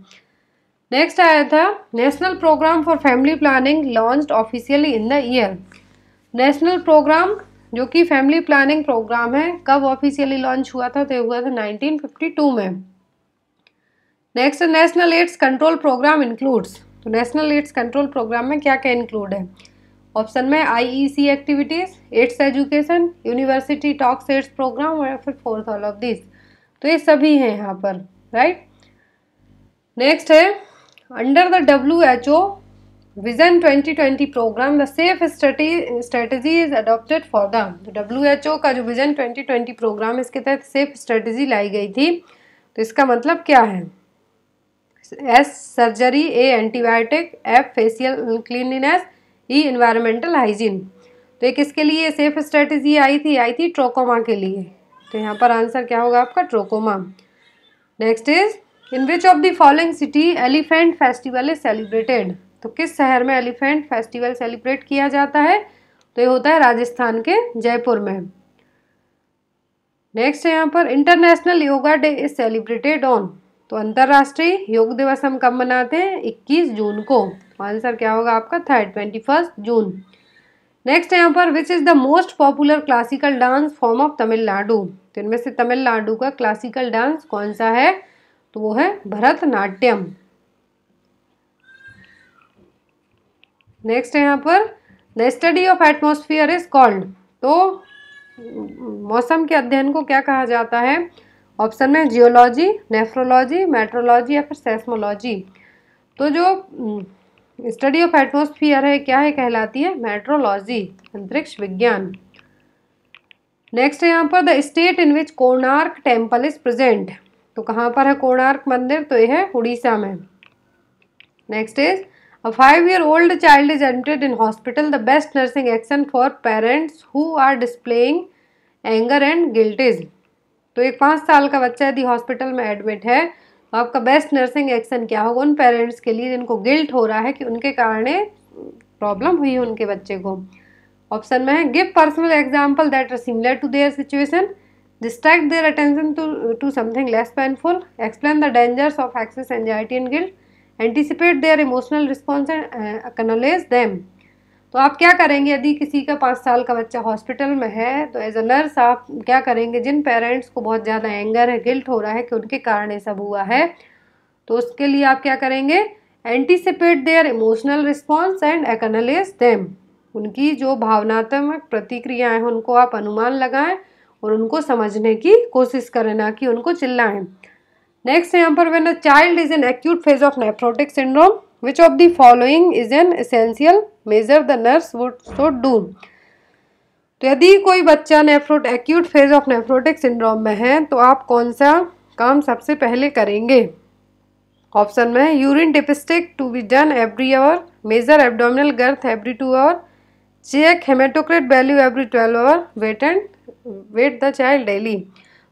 नेक्स्ट आया था national programme for family planning launch officially in the year national programme जो कि फैमिली प्लानिंग प्रोग्राम है कब ऑफिशियली लॉन्च हुआ था तो हुआ था 1952 में next national AIDS control programme includes तो नेशनल एड्स कंट्रोल प्रोग्राम में क्या क्या इंक्लूड है ऑप्शन में IEC activities AIDS education university talks AIDS programme और फिर फोर्थ ऑल ऑफ दिस तो ये सभी हैं यहाँ पर राइट नेक्स्ट है under the W H O vision twenty twenty programme the SAFE strategy is adopted for the W H O का जो विजन ट्वेंटी ट्वेंटी प्रोग्राम इसके तहत सेफ स्ट्रेटजी लाई गई थी तो इसका मतलब क्या है S surgery A antibiotic F facial cleanliness E environmental hygiene तो एक इसके लिए सेफ स्ट्रेटजी आई थी आई थी ट्रोकोमा के लिए तो यहाँ पर आंसर क्या होगा आपका trachoma next is in which of the following city elephant festival is celebrated तो किस शहर में एलिफेंट फेस्टिवल सेलिब्रेट किया जाता है तो ये होता है राजस्थान के जयपुर में नेक्स्ट है यहाँ पर international yoga day is celebrated on तो अंतर्राष्ट्रीय योग दिवस हम कब मनाते हैं 21 जून को तो आंसर क्या होगा आपका third twenty first June next है यहाँ पर which is the most popular classical dance form of Tamil Nadu तो इनमें से तमिलनाडु का क्लासिकल डांस कौन सा है तो वो है भरतनाट्यम नेक्स्ट है यहाँ पर the study of atmosphere is called तो मौसम के अध्ययन को क्या कहा जाता है ऑप्शन में जियोलॉजी नेफ्रोलॉजी मेट्रोलॉजी या फिर सेस्मोलॉजी तो जो स्टडी ऑफ एटमोस्फियर है क्या है कहलाती है मेट्रोलॉजी अंतरिक्ष विज्ञान नेक्स्ट है यहाँ पर the state in which Konark temple is present तो कहाँ पर है कोणार्क मंदिर तो ये है उड़ीसा में next is a five year old child is entered in hospital the best nursing action for parents who are displaying anger and guilt तो एक पाँच साल का बच्चा यदि हॉस्पिटल में एडमिट है तो आपका बेस्ट नर्सिंग एक्शन क्या होगा उन पेरेंट्स के लिए जिनको गिल्ट हो रहा है कि उनके कारण प्रॉब्लम हुई है उनके बच्चे को ऑप्शन में है give personal example that are similar to their situation distract their attention to, to something less painful, explain the dangers of excess anxiety and guilt, anticipate their emotional response and uh, acknowledge them. तो आप क्या करेंगे यदि किसी का पाँच साल का बच्चा हॉस्पिटल में है तो एज अ नर्स आप क्या करेंगे जिन पेरेंट्स को बहुत ज़्यादा एंगर है गिल्ट हो रहा है कि उनके कारण ये सब हुआ है तो उसके लिए आप क्या करेंगे anticipate their emotional response and acknowledge them उनकी जो भावनात्मक प्रतिक्रियाएं हैं उनको आप अनुमान लगाएं और उनको समझने की कोशिश करें ना कि उनको चिल्लाएं नेक्स्ट यहाँ पर when a child is an acute phase of nephrotic syndrome which of the following is an essential measure the nurse would so do तो यदि कोई बच्चा nephrotic acute phase of nephrotic syndrome में है तो आप कौन सा काम सबसे पहले करेंगे ऑप्शन में urine dipstick to be done every hour measure abdominal girth every two hour check haematocrit value every twelve hour weight and weigh the child daily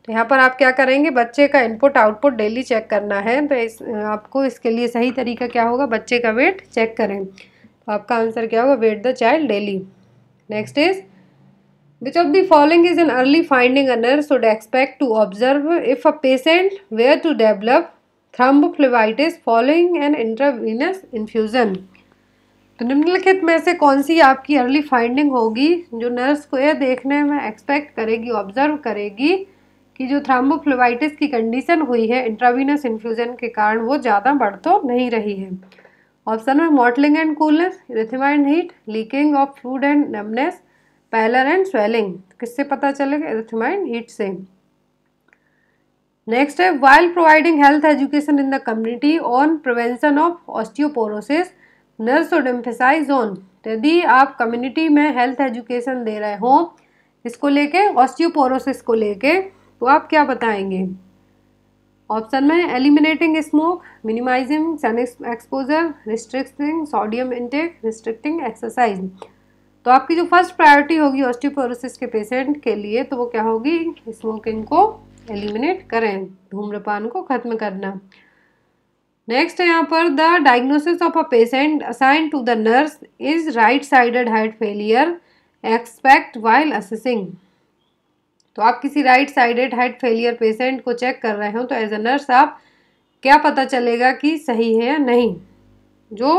तो यहाँ पर आप क्या करेंगे बच्चे का इनपुट आउटपुट डेली चेक करना है तो इस, आपको इसके लिए सही तरीका क्या होगा बच्चे का वेट चेक करें तो आपका आंसर क्या होगा weigh the child daily next is which of the following is an early finding an nurse would expect to observe if a patient were to develop thrombophlebitis following an intravenous infusion तो निम्नलिखित में से कौन सी आपकी early finding होगी जो nurse को यह देखने में एक्सपेक्ट करेगी ऑब्जर्व करेगी कि जो थ्राम्बोफ्लोवाइटिस की कंडीशन हुई है इंट्रावीनस इन्फ्यूज़न के कारण वो ज़्यादा बढ़ तो नहीं रही है ऑप्शन में mottling and coolness erythema heat leaking of fluid and numbness pallor and swelling किससे पता चलेगा एरिथमाइन हीट से नेक्स्ट है while providing health education in the community on prevention of osteoporosis nurse और एम्फेसाइज ऑन यदि आप community में health education दे रहे हो इसको लेके ऑस्टियोपोरोसिस को लेके तो आप क्या बताएंगे ऑप्शन में eliminating smoke minimizing sun exposure restricting sodium intake restricting exercise तो आपकी जो फर्स्ट प्रायोरिटी होगी ऑस्टियोपोरोसिस के पेशेंट के लिए तो वो क्या होगी स्मोकिंग को एलिमिनेट करें धूम्रपान को ख़त्म करना नेक्स्ट है यहाँ पर the diagnosis of a patient assign to the nurse is right sided heart failure expect while assessing तो आप किसी right sided heart failure patient को चेक कर रहे हो तो एज अ नर्स आप क्या पता चलेगा कि सही है या नहीं जो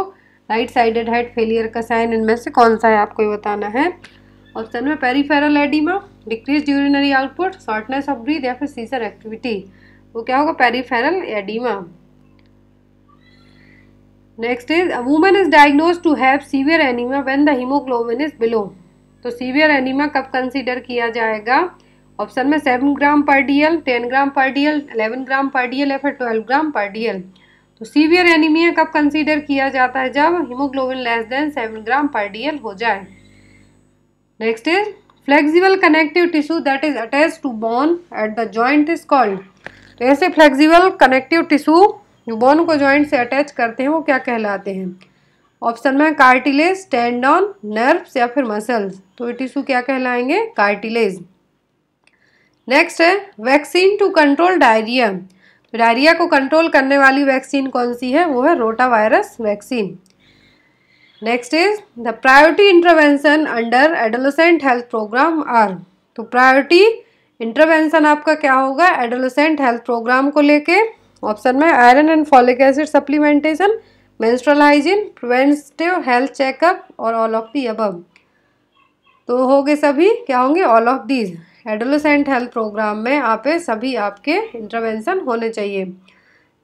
राइट साइडेड हार्ट फेलियर का साइन इनमें से कौन सा है आपको ये बताना है ऑप्शन में peripheral oedema decrease urinary output shortness of breath या फिर सीजर एक्टिविटी वो क्या होगा peripheral oedema next is a women is diagnose to have severe anaemia when the haemoglobin is below तो सीवियर एनीमा कब कंसिडर किया जाएगा ऑप्शन में seven gram per D L ten gram per D L eleven ग्राम per D L या फिर twelve gram per D L तो severe anaemia कब consider किया जाता है जब haemoglobin less than seven gram per D L हो जाए next is flexible connective tissue that is attach to bone at the joint is called तो ऐसे फ्लेक्सिबल कनेक्टिव टिश्यू बोन को जॉइंट से अटैच करते हैं वो क्या कहलाते हैं ऑप्शन में कार्टिलेज ऑन नर्व्स या फिर मसल्स तो ये टिश्यू क्या कहलाएंगे कार्टिलेज नेक्स्ट है वैक्सीन टू कंट्रोल डायरिया तो डायरिया को कंट्रोल करने वाली वैक्सीन कौन सी है वो है rota virus vaccine next is the priority intervention under adolescent health programme are तो प्रायोरिटी इंटरवेंशन आपका क्या होगा एडोलसेंट हेल्थ प्रोग्राम को लेके ऑप्शन में iron and folic acid supplementation menstrual hygiene preventive health checkup और ऑल ऑफ दी अब तो हो गए सभी क्या होंगे all of these adolescent health programme में आप सभी आपके इंटरवेंशन होने चाहिए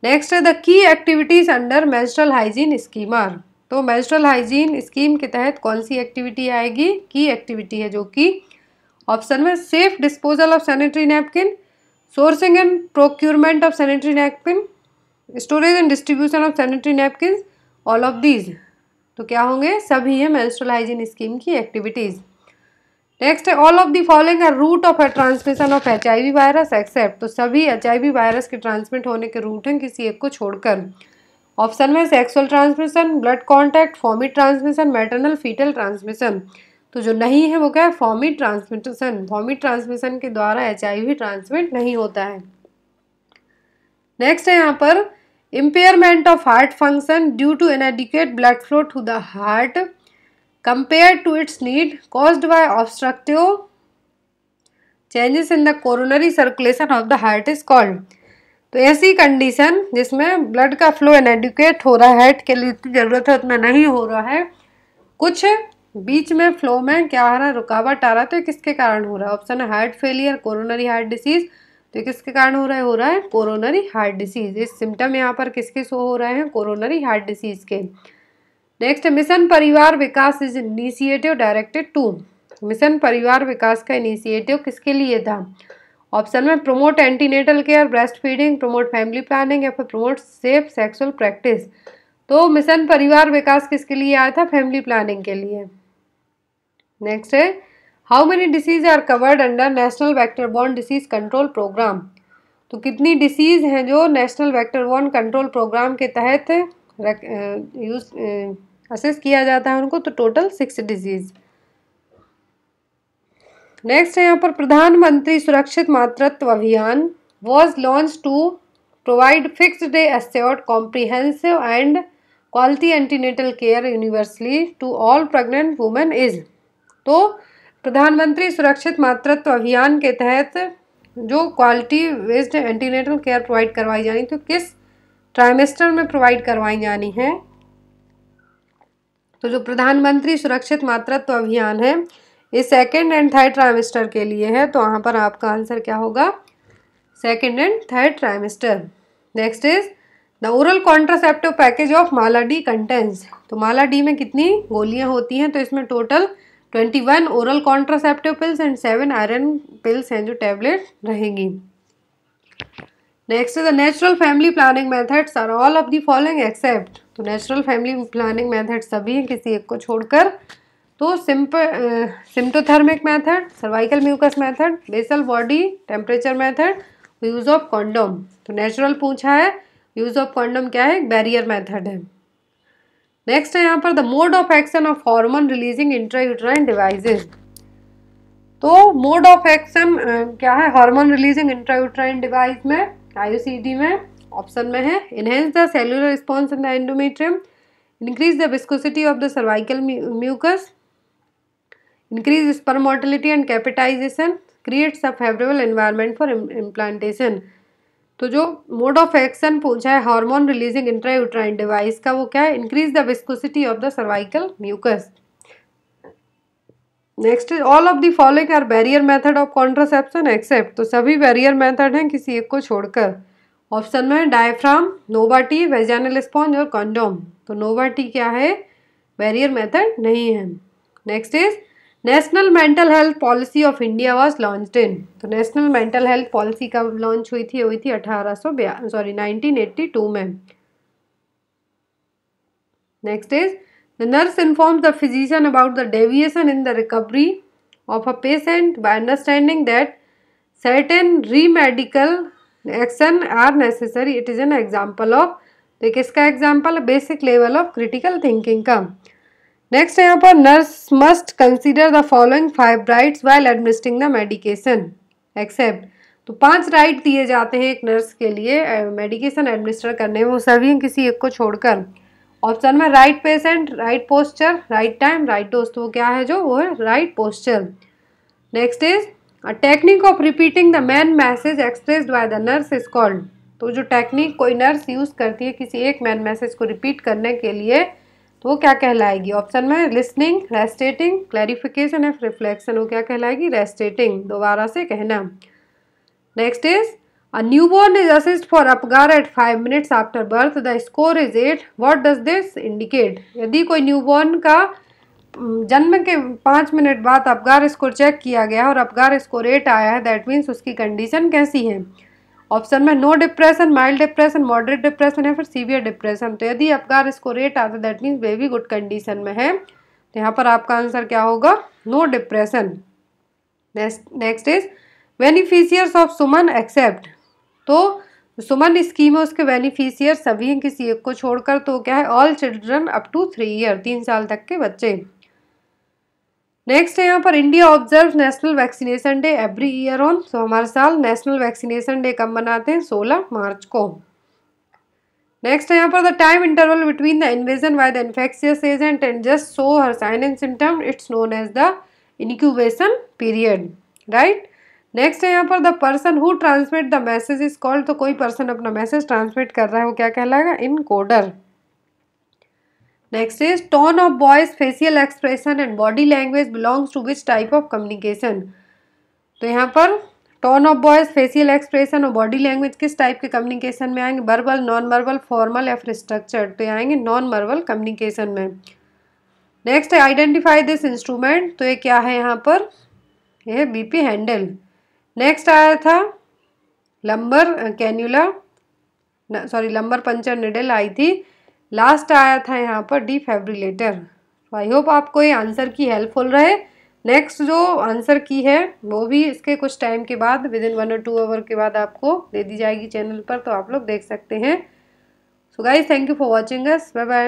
नेक्स्ट है the key activities under menstrual hygiene are तो मेंस्ट्रुअल हाइजीन स्कीम के तहत कौन सी एक्टिविटी आएगी की एक्टिविटी है जो कि ऑप्शन में safe disposal of sanitary napkin sourcing and procurement of sanitary napkin storage and distribution of sanitary napkins all of these तो क्या होंगे सभी है मेंस्ट्रुअल हाइजीन स्कीम की एक्टिविटीज नेक्स्ट है all of the following are route of transmission of H virus except तो सभी H virus के ट्रांसमिट होने के रूट हैं किसी एक को छोड़कर ऑप्शन में sexual transmission blood contact fomite transmission maternal foetal transmission तो जो नहीं है वो क्या है फॉमी ट्रांसमिटेशन फॉमी ट्रांसमिशन के द्वारा एच ट्रांसमिट नहीं होता है नेक्स्ट है यहाँ पर impairment of heart function due to inadequate blood flow to the heart compare to its need caused by obstructive changes in the coronary circulation of the heart is called तो ऐसी condition जिसमें blood का flow इनएडिक्वेट हो रहा है heart के लिए इतनी ज़रूरत है उतना नहीं हो रहा है कुछ बीच में फ्लो में क्या आ रहा है रुकावट आ रहा है तो किसके कारण हो रहा है ऑप्शन है heart failure coronary heart disease तो किसके कारण हो रहा है हो रहा है कोरोनरी हार्ट डिसीज इस सिम्टम यहाँ पर किसके शो हो रहे हैं कोरोनरी हार्ट डिसीज के next mission Parivar Vikas is initiative directed to mission Parivar Vikas का इनिशिएटिव किसके लिए था ऑप्शन में promote antenatal care breast feeding promote family planning या फिर प्रमोट सेफ सेक्सुअल प्रैक्टिस तो मिशन परिवार विकास किसके लिए आया था फैमिली प्लानिंग के लिए नेक्स्ट है how many disease are covered under national vector borne disease control programme तो कितनी डिसीज हैं जो national vector borne control programme के तहत यूज असेस किया जाता है उनको तो टोटल सिक्स डिजीज नेक्स्ट है यहाँ पर प्रधानमंत्री Surakshit Matritva Abhiyan was launch to provide fixed assured comprehensive and quality antenatal care universally to all pregnant women is तो प्रधानमंत्री सुरक्षित मातृत्व अभियान के तहत जो quality based antenatal care provide करवाई जानी तो किस ट्राइमेस्टर में प्रोवाइड करवाई जानी है तो जो प्रधानमंत्री सुरक्षित मातृत्व अभियान है ये सेकेंड एंड थर्ड ट्राइमेस्टर के लिए है तो वहाँ पर आपका आंसर क्या होगा second and third trimester next is the oral contraceptive package of Mala D contains तो माला डी में कितनी गोलियाँ होती हैं तो इसमें total twenty one oral contraceptive pills and seven iron pills हैं जो टैबलेट रहेंगी next is the natural family planning methods are all of the following except तो नेचुरल फैमिली प्लानिंग मैथड सभी हैं किसी एक को छोड़कर तो simple symptothermal method cervical mucus method basal body temperature method use of condom तो नेचुरल पूछा है यूज़ ऑफ कॉन्डोम क्या है बैरियर मेथड है नेक्स्ट है यहाँ पर the mode of action of hormone releasing intrauterine devices तो मोड ऑफ एक्शन क्या है हार्मोन रिलीजिंग इंट्रायूटराइन डिवाइस में आईयूसीडी में ऑप्शन में है enhance the cellular response in the endometrium increase the viscosity of the cervical mucus increase sperm motility and capacitation creates a favourable environment for implantation तो जो mode of action पूछा है hormone releasing intrauterine device का वो क्या है increase the viscosity of the cervical mucus next all of the following are barrier method of contraception except तो सभी बैरियर मेथड हैं किसी एक को छोड़कर ऑप्शन में डायफ्राम नोवाटी वेजानल स्पॉन्ज और कॉन्डोम तो नोवाटी क्या है बैरियर मेथड नहीं है next is national mental health policy of India was launch in तो नेशनल मेंटल हेल्थ पॉलिसी कब लॉन्च हुई थी हुई थी अठारह सौ सॉरी नाइनटीन एट्टी टू में next is the nurse inform the physician about the deviation in the recovery of a patient by understanding that certain remedical action are necessary it is an example of तो किसका example basic level of critical thinking का next यहाँ पर nurse must consider the following five rights while administering the medication except तो पांच right दिए जाते हैं एक नर्स के लिए मेडिकेशन एडमिनिस्टर करने में वो सभी किसी एक को छोड़कर ऑप्शन में right patient right posture right time right dose तो क्या है जो वो है right posture next is a technique of repeating the main message express by the nurse is called तो जो टेक्निक कोई नर्स यूज़ करती है किसी एक मैन मैसेज को रिपीट करने के लिए तो वो क्या कहलाएगी ऑप्शन में listening restating clarification F reflection वो क्या कहलाएगी रेस्टेटिंग दोबारा से कहना next is a new born is assist for Apgar at five minutes after birth the score is eight what does this indicate यदि कोई न्यू का जन्म के पाँच मिनट बाद अपगार स्कोर चेक किया गया और अपगार स्कोर एट आया है दैट मीन्स उसकी कंडीशन कैसी है ऑप्शन में no depression mild depression moderate depression या फिर सीवियर डिप्रेशन तो यदि आपका इसको रेट आता that means baby good condition में है तो यहाँ पर आपका आंसर क्या होगा no depression next is beneficiaries of Suman except तो सुमन स्कीम है उसके बेनिफिशियर सभी किसी एक को छोड़कर तो क्या है all children up to three year तीन साल तक के बच्चे नेक्स्ट है यहाँ पर India observe national vaccination day every year on so हमारे साल नेशनल वैक्सीनेशन डे कब मनाते हैं सोलह मार्च को नेक्स्ट है यहाँ पर the time interval between the invasion by the infectious agent and just show her sign and symptom it's known as the incubation period right next है यहाँ पर the person who transmit the message is called तो कोई person अपना message transmit कर रहा है वो क्या कहलाएगा encoder next is tone of voice facial expression and body language belongs to which type of communication तो यहाँ पर tone of voice facial expression और बॉडी लैंग्वेज किस टाइप के कम्युनिकेशन में आएंगे वर्बल नॉन वर्बल फॉर्मल या फिर स्ट्रक्चर्ड तो ये आएंगे नॉन वर्बल कम्युनिकेशन में नेक्स्ट है आइडेंटिफाई दिस इंस्ट्रूमेंट तो ये क्या है यहाँ पर बी बीपी हैंडल नेक्स्ट आया था lumbar cannula sorry lumbar puncture needle आई थी लास्ट आया था यहाँ पर डिफेब्रिलेटर तो आई होप आपको ये आंसर की हेल्पफुल रहे नेक्स्ट जो आंसर की है वो भी इसके कुछ टाइम के बाद विद इन वन और टू आवर के बाद आपको दे दी जाएगी चैनल पर तो आप लोग देख सकते हैं so guys thank you for watching एस बाय बाय